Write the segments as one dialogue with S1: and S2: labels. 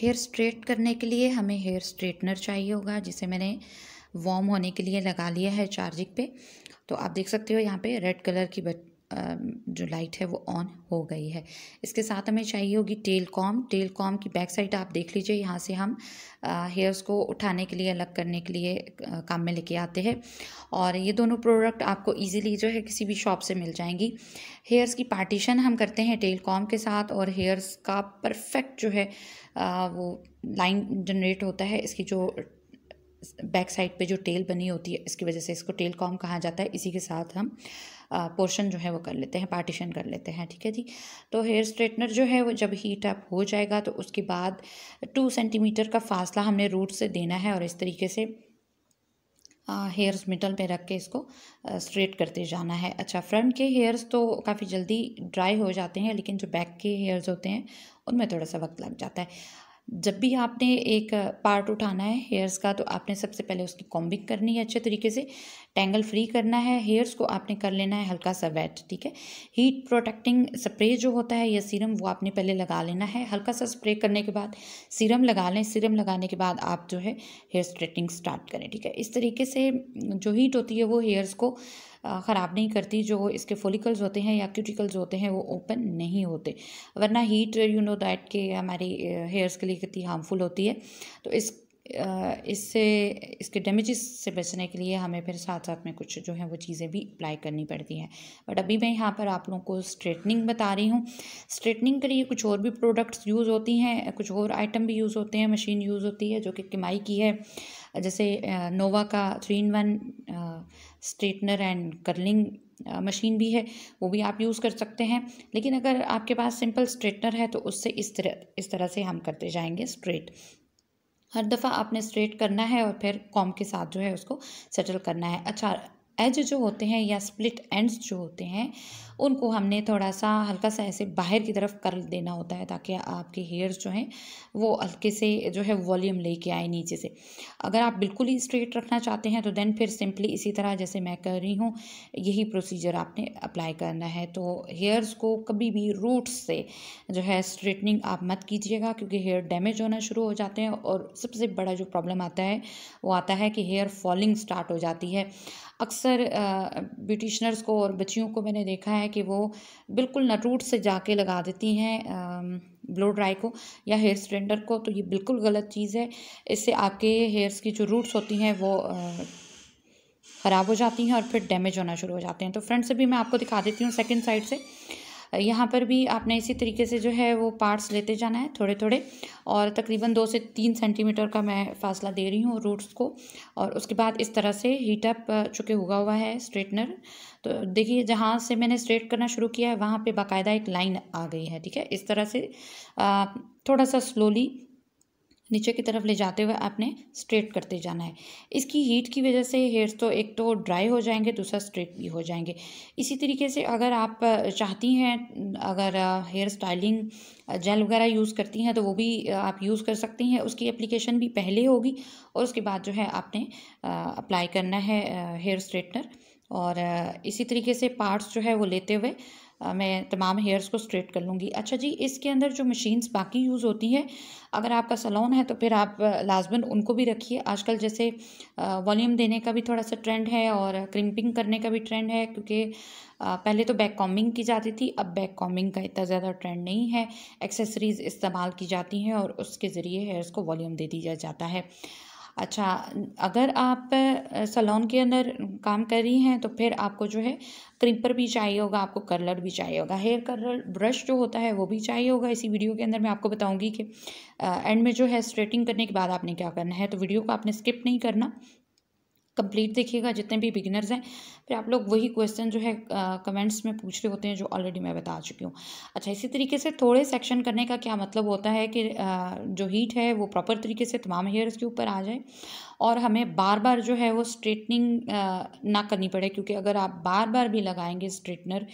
S1: hair straight करने के लिए हमें हेयर स्ट्रेटनर चाहिए होगा जिसे मैंने वॉर्म होने के लिए लगा लिया है चार्जिंग पे तो आप देख सकते हो यहाँ पे रेड कलर की बच जो लाइट है वो ऑन हो गई है इसके साथ हमें चाहिए होगी टेल कॉम टेल कॉम की बैक साइड आप देख लीजिए यहाँ से हम हेयर्स को उठाने के लिए अलग करने के लिए काम में लेके आते हैं और ये दोनों प्रोडक्ट आपको ईजिली जो है किसी भी शॉप से मिल जाएंगी हेयर्स की पार्टीशन हम करते हैं टेल कॉम के साथ और हेयर्स का परफेक्ट जो है वो लाइन जनरेट होता है इसकी जो बैक साइड पे जो टेल बनी होती है इसकी वजह से इसको टेल कॉम कहा जाता है इसी के साथ हम पोर्शन जो है वो कर लेते हैं पार्टीशन कर लेते हैं ठीक है जी तो हेयर स्ट्रेटनर जो है वो जब हीट अप हो जाएगा तो उसके बाद टू सेंटीमीटर का फासला हमने रूट से देना है और इस तरीके से हेयर्स मिडल में रख के इसको स्ट्रेट करते जाना है अच्छा फ्रंट के हेयर्स तो काफ़ी जल्दी ड्राई हो जाते हैं लेकिन जो बैक के हेयर्स होते हैं उनमें थोड़ा सा वक्त लग जाता है जब भी आपने एक पार्ट उठाना है हेयर्स का तो आपने सबसे पहले उसकी कॉम्बिंग करनी है अच्छे तरीके से टैंगल फ्री करना है हेयर्स को आपने कर लेना है हल्का सा वेट ठीक है हीट प्रोटेक्टिंग स्प्रे जो होता है या सीरम वो आपने पहले लगा लेना है हल्का सा स्प्रे करने के बाद सीरम लगा लें सीरम लगाने के बाद आप जो है हेयर स्ट्रेटनिंग स्टार्ट करें ठीक है इस तरीके से जो हीट होती है वो हेयर्स को ख़राब नहीं करती जो इसके फोलिकल्स होते हैं या क्यूटिकल्स होते हैं वो ओपन नहीं होते वरना हीट यू नो दैट के हमारे हेयर्स के लिए कितनी हार्मफुल होती है तो इस इससे इसके डैमेजेस से बचने के लिए हमें फिर साथ साथ में कुछ जो है वो चीज़ें भी अप्लाई करनी पड़ती हैं बट अभी मैं यहाँ पर आप लोगों को स्ट्रेटनिंग बता रही हूँ स्ट्रेटनिंग के लिए कुछ और भी प्रोडक्ट्स यूज़ होती हैं कुछ और आइटम भी यूज़ होते हैं मशीन यूज़ होती है जो कि किमाई की है जैसे नोवा का three in one straightener and curling machine भी है वो भी आप यूज़ कर सकते हैं लेकिन अगर आपके पास सिंपल स्ट्रेटनर है तो उससे इस तरह इस तरह से हम करते जाएंगे स्ट्रेट हर दफ़ा आपने स्ट्रेट करना है और फिर कॉम के साथ जो है उसको सेटल करना है अच्छा एज जो होते हैं या स्प्लिट एंड्स जो होते हैं उनको हमने थोड़ा सा हल्का सा ऐसे बाहर की तरफ कर देना होता है ताकि आपके हेयर्स जो हैं वो हल्के से जो है वॉल्यूम लेके आए नीचे से अगर आप बिल्कुल ही स्ट्रेट रखना चाहते हैं तो देन फिर सिंपली इसी तरह जैसे मैं कर रही हूँ यही प्रोसीजर आपने अप्लाई करना है तो हेयर्स को कभी भी रूट्स से जो है स्ट्रेटनिंग आप मत कीजिएगा क्योंकि हेयर डैमेज होना शुरू हो जाते हैं और सबसे बड़ा जो प्रॉब्लम आता है वो आता है कि हेयर फॉलिंग स्टार्ट हो जाती है अक्सर ब्यूटिशनर्स को और बच्चियों को मैंने देखा है कि वो बिल्कुल नटूट से जाके लगा देती हैं ब्लो ड्राई को या हेयर स्ट्रेंडर को तो ये बिल्कुल गलत चीज़ है इससे आपके हेयर्स की जो रूट्स होती हैं वो ख़राब हो जाती हैं और फिर डैमेज होना शुरू हो जाते हैं तो फ्रंट से भी मैं आपको दिखा देती हूँ सेकेंड साइड से यहाँ पर भी आपने इसी तरीके से जो है वो पार्ट्स लेते जाना है थोड़े थोड़े और तकरीबन दो से तीन सेंटीमीटर का मैं फासला दे रही हूँ रूट्स को और उसके बाद इस तरह से हीटअप चुके हुआ हुआ है स्ट्रेटनर तो देखिए जहाँ से मैंने स्ट्रेट करना शुरू किया है वहाँ पर बाकायदा एक लाइन आ गई है ठीक है इस तरह से थोड़ा सा स्लोली नीचे की तरफ ले जाते हुए आपने स्ट्रेट करते जाना है इसकी हीट की वजह से हेयर्स तो एक तो ड्राई हो जाएंगे दूसरा स्ट्रेट भी हो जाएंगे इसी तरीके से अगर आप चाहती हैं अगर हेयर स्टाइलिंग जेल वगैरह यूज़ करती हैं तो वो भी आप यूज़ कर सकती हैं उसकी एप्लीकेशन भी पहले होगी और उसके बाद जो है आपने अप्लाई करना है हेयर स्ट्रेटनर और इसी तरीके से पार्ट्स जो है वो लेते हुए मैं तमाम हेयर्स को स्ट्रेट कर लूँगी अच्छा जी इसके अंदर जो मशीन्स बाकी यूज़ होती हैं अगर आपका सलोन है तो फिर आप लाजमन उनको भी रखिए आजकल जैसे वॉल्यूम देने का भी थोड़ा सा ट्रेंड है और क्रिम्पिंग करने का भी ट्रेंड है क्योंकि पहले तो बैक कॉमिंग की जाती थी अब बैक कॉमिंग का इतना ज़्यादा ट्रेंड नहीं है एक्सेसरीज़ इस्तेमाल की जाती हैं और उसके ज़रिए हेयर्स को वॉल्यूम दे दिया जाता है अच्छा अगर आप सलोन के अंदर काम कर रही हैं तो फिर आपको जो है क्रिम्पर भी चाहिए होगा आपको कर्लर भी चाहिए होगा हेयर कलर ब्रश जो होता है वो भी चाहिए होगा इसी वीडियो के अंदर मैं आपको बताऊंगी कि एंड में जो है स्ट्रेटिंग करने के बाद आपने क्या करना है तो वीडियो को आपने स्किप नहीं करना कंप्लीट देखिएगा जितने भी बिगिनर्स हैं फिर आप लोग वही क्वेश्चन जो है कमेंट्स में पूछ रहे होते हैं जो ऑलरेडी मैं बता चुकी हूँ अच्छा इसी तरीके से थोड़े सेक्शन करने का क्या मतलब होता है कि आ, जो हीट है वो प्रॉपर तरीके से तमाम हेयर्स के ऊपर आ जाए और हमें बार बार जो है वो स्ट्रेटनिंग ना करनी पड़े क्योंकि अगर आप बार बार भी लगाएंगे स्ट्रेटनर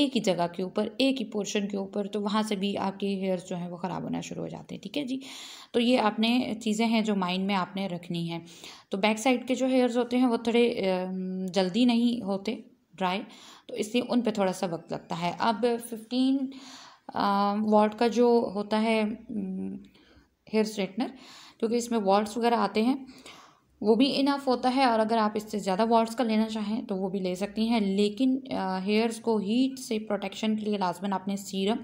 S1: एक ही जगह के ऊपर एक ही पोर्शन के ऊपर तो वहाँ से भी आपके हेयर्स जो हैं वो ख़राब होना शुरू हो जाते हैं ठीक है जी तो ये आपने चीज़ें हैं जो माइंड में आपने रखनी है तो बैक साइड के जो हेयर्स होते हैं वो थोड़े जल्दी नहीं होते ड्राई तो इसलिए उन पे थोड़ा सा वक्त लगता है अब फिफ्टीन वॉल्ट का जो होता है हेयर स्ट्रेटनर क्योंकि इसमें वॉल्ट्स वगैरह आते हैं वो भी इनफ होता है और अगर आप इससे ज़्यादा वॉल्ट्स का लेना चाहें तो वो भी ले सकती हैं लेकिन हेयर्स को हीट से प्रोटेक्शन के लिए लाजमन आपने सीरम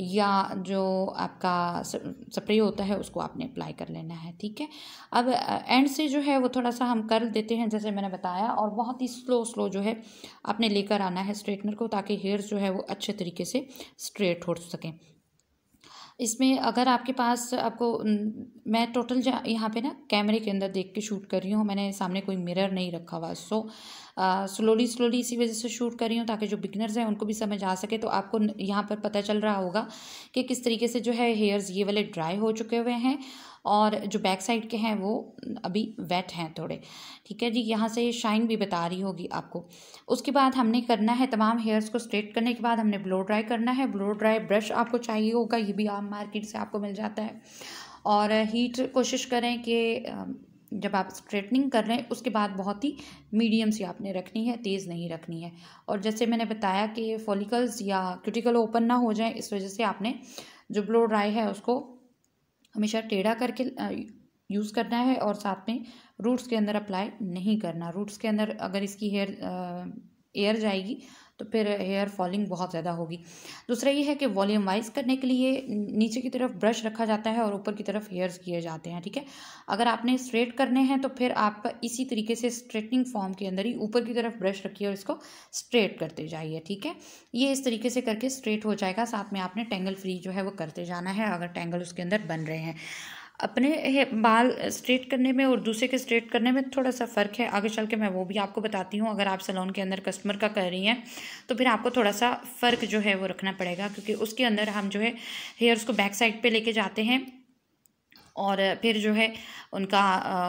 S1: या जो आपका स्प्रे होता है उसको आपने अप्लाई कर लेना है ठीक है अब एंड से जो है वो थोड़ा सा हम कर देते हैं जैसे मैंने बताया और बहुत ही स्लो स्लो जो है आपने लेकर आना है स्ट्रेटनर को ताकि हेयर जो है वो अच्छे तरीके से स्ट्रेट हो सकें इसमें अगर आपके पास आपको मैं टोटल यहाँ पे ना कैमरे के अंदर देख के शूट कर रही हूँ मैंने सामने कोई मिरर नहीं रखा हुआ सो स्लोली स्लोली इसी वजह से शूट कर रही हूँ ताकि जो बिगनर्स हैं उनको भी समझ आ सके तो आपको यहाँ पर पता चल रहा होगा कि किस तरीके से जो है हेयर्स ये वाले ड्राई हो चुके हुए हैं और जो बैक साइड के हैं वो अभी वेट हैं थोड़े ठीक है जी यहाँ से शाइन भी बता रही होगी आपको उसके बाद हमने करना है तमाम हेयर्स को स्ट्रेट करने के बाद हमने ब्लो ड्राई करना है ब्लो ड्राई ब्रश आपको चाहिए होगा ये भी आम मार्केट से आपको मिल जाता है और हीट कोशिश करें कि जब आप स्ट्रेटनिंग कर रहे हैं उसके बाद बहुत ही मीडियम सी आपने रखनी है तेज़ नहीं रखनी है और जैसे मैंने बताया कि फॉलिकल्स या क्यूटिकल ओपन ना हो जाए इस वजह से आपने जो ब्लो ड्राई है उसको हमेशा टेढ़ा करके यूज़ करना है और साथ में रूट्स के अंदर अप्लाई नहीं करना रूट्स के अंदर अगर इसकी हेयर एयर जाएगी तो फिर हेयर फॉलिंग बहुत ज़्यादा होगी दूसरा ये है कि वॉल्यूम वाइज करने के लिए नीचे की तरफ ब्रश रखा जाता है और ऊपर की तरफ हेयर्स किए जाते हैं ठीक है अगर आपने स्ट्रेट करने हैं तो फिर आप इसी तरीके से स्ट्रेटनिंग फॉर्म के अंदर ही ऊपर की तरफ ब्रश रखिए और इसको स्ट्रेट करते जाइए ठीक है ये इस तरीके से करके स्ट्रेट हो जाएगा साथ में आपने टेंगल फ्री जो है वो करते जाना है अगर टेंगल उसके अंदर बन रहे हैं अपने बाल स्ट्रेट करने में और दूसरे के स्ट्रेट करने में थोड़ा सा फ़र्क है आगे चल के मैं वो भी आपको बताती हूँ अगर आप सलोन के अंदर कस्टमर का कर रही हैं तो फिर आपको थोड़ा सा फ़र्क जो है वो रखना पड़ेगा क्योंकि उसके अंदर हम जो है हेयर्स को बैक साइड पे लेके जाते हैं और फिर जो है उनका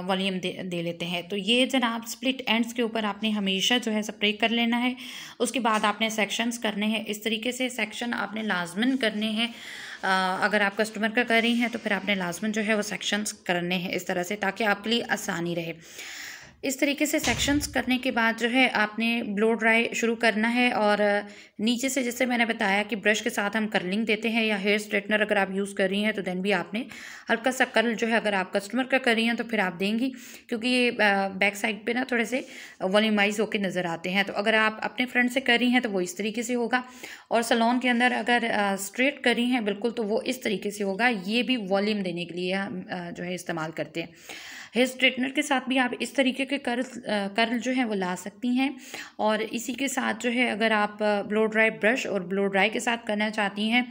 S1: वॉल्यूम दे दे लेते हैं तो ये जनाब स्प्लिट एंड्स के ऊपर आपने हमेशा जो है स्प्रे कर लेना है उसके बाद आपने सेक्शंस करने हैं इस तरीके से सेक्शन आपने लाजमन करने हैं अगर आप कस्टमर का कर रही हैं तो फिर आपने लाजमन जो है वो सेक्शंस करने हैं इस तरह से ताकि आपके लिए आसानी रहे इस तरीके से सेक्शंस करने के बाद जो है आपने ब्लो ड्राई शुरू करना है और नीचे से जैसे मैंने बताया कि ब्रश के साथ हम कर्लिंग देते हैं या हेयर स्ट्रेटनर अगर आप यूज़ कर रही हैं तो देन भी आपने हल्का सा कर्ल जो है अगर आप कस्टमर का कर रही हैं तो फिर आप देंगी क्योंकि ये बैक साइड पे ना थोड़े से वॉलीमाइज होकर नज़र आते हैं तो अगर आप अपने फ्रंट से कर रही हैं तो वो इस तरीके से होगा और सलोन के अंदर अगर स्ट्रेट कर रही हैं बिल्कुल तो वो इस तरीके से होगा ये भी वॉलीम देने के लिए हम जो है इस्तेमाल करते हैं हेयर स्ट्रेटनर के साथ भी आप इस तरीके के कर्ल कर्ल जो हैं वो ला सकती हैं और इसी के साथ जो है अगर आप ब्लो ड्राई ब्रश और ब्लो ड्राई के साथ करना चाहती हैं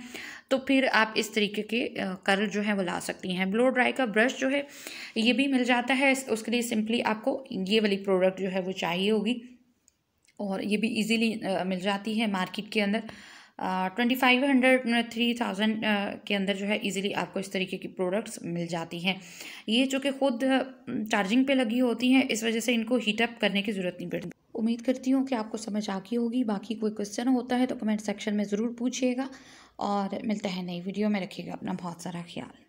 S1: तो फिर आप इस तरीके के कर्ल जो है वो ला सकती हैं ब्लो ड्राई का ब्रश जो है ये भी मिल जाता है उसके लिए सिंपली आपको ये वाली प्रोडक्ट जो है वो चाहिए होगी और ये भी इजीली मिल जाती है मार्केट के अंदर twenty five hundred three thousand के अंदर जो है इजीली आपको इस तरीके की प्रोडक्ट्स मिल जाती हैं ये चूँकि खुद चार्जिंग पे लगी होती हैं इस वजह से इनको हीटअप करने की ज़रूरत नहीं पड़ती उम्मीद करती हूँ कि आपको समझ आ गई होगी बाकी कोई क्वेश्चन होता है तो कमेंट सेक्शन में ज़रूर पूछिएगा और मिलता है नई वीडियो में रखिएगा अपना बहुत सारा ख्याल